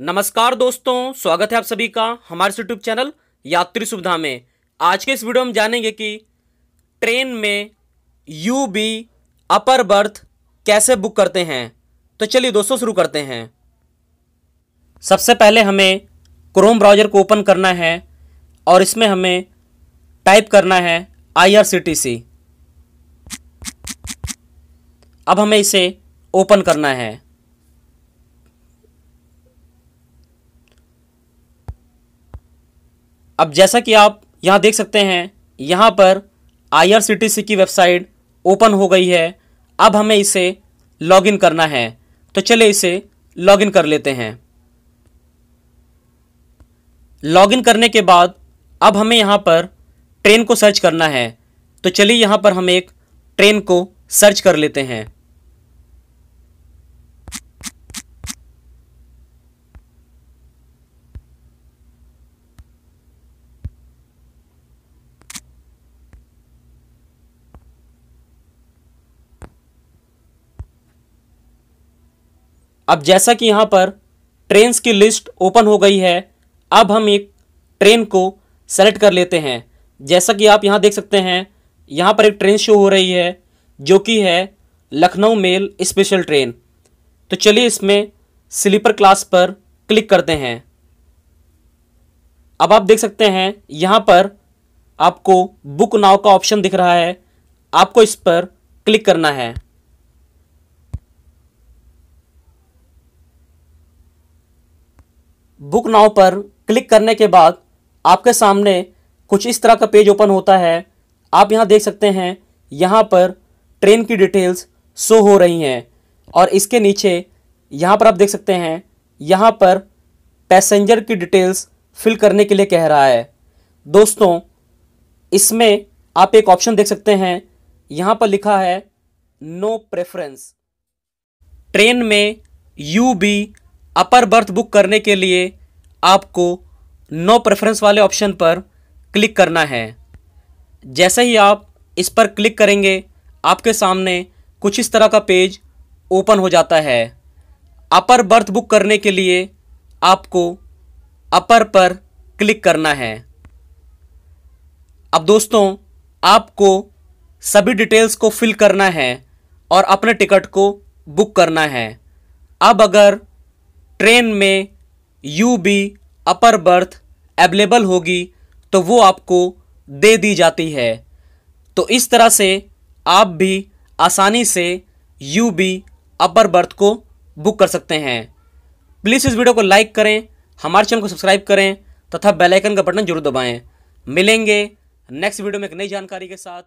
नमस्कार दोस्तों स्वागत है आप सभी का हमारे यूट्यूब चैनल यात्री सुविधा में आज के इस वीडियो में जानेंगे कि ट्रेन में यू बी अपर बर्थ कैसे बुक करते हैं तो चलिए दोस्तों शुरू करते हैं सबसे पहले हमें क्रोम ब्राउज़र को ओपन करना है और इसमें हमें टाइप करना है आई अब हमें इसे ओपन करना है अब जैसा कि आप यहाँ देख सकते हैं यहाँ पर आई की वेबसाइट ओपन हो गई है अब हमें इसे लॉगिन करना है तो चलिए इसे लॉगिन कर लेते हैं लॉगिन करने के बाद अब हमें यहाँ पर ट्रेन को सर्च करना है तो चलिए यहाँ पर हम एक ट्रेन को सर्च कर लेते हैं अब जैसा कि यहाँ पर ट्रेन्स की लिस्ट ओपन हो गई है अब हम एक ट्रेन को सेलेक्ट कर लेते हैं जैसा कि आप यहाँ देख सकते हैं यहाँ पर एक ट्रेन शो हो रही है जो कि है लखनऊ मेल स्पेशल ट्रेन तो चलिए इसमें स्लीपर क्लास पर क्लिक करते हैं अब आप देख सकते हैं यहाँ पर आपको बुक नाव का ऑप्शन दिख रहा है आपको इस पर क्लिक करना है बुक नाव पर क्लिक करने के बाद आपके सामने कुछ इस तरह का पेज ओपन होता है आप यहाँ देख सकते हैं यहाँ पर ट्रेन की डिटेल्स शो हो रही हैं और इसके नीचे यहाँ पर आप देख सकते हैं यहाँ पर पैसेंजर की डिटेल्स फिल करने के लिए कह रहा है दोस्तों इसमें आप एक ऑप्शन देख सकते हैं यहाँ पर लिखा है नो प्रेफरेंस ट्रेन में U B upper berth book करने के लिए आपको नो प्रेफरेंस वाले ऑप्शन पर क्लिक करना है जैसे ही आप इस पर क्लिक करेंगे आपके सामने कुछ इस तरह का पेज ओपन हो जाता है अपर बर्थ बुक करने के लिए आपको अपर पर क्लिक करना है अब दोस्तों आपको सभी डिटेल्स को फिल करना है और अपने टिकट को बुक करना है अब अगर ट्रेन में U B upper berth available होगी तो वो आपको दे दी जाती है तो इस तरह से आप भी आसानी से यू बी अपर बर्थ को बुक कर सकते हैं प्लीज़ इस वीडियो को लाइक करें हमारे चैनल को सब्सक्राइब करें तथा बेल आइकन का बटन जरूर दबाएं मिलेंगे नेक्स्ट वीडियो में एक नई जानकारी के साथ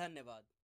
धन्यवाद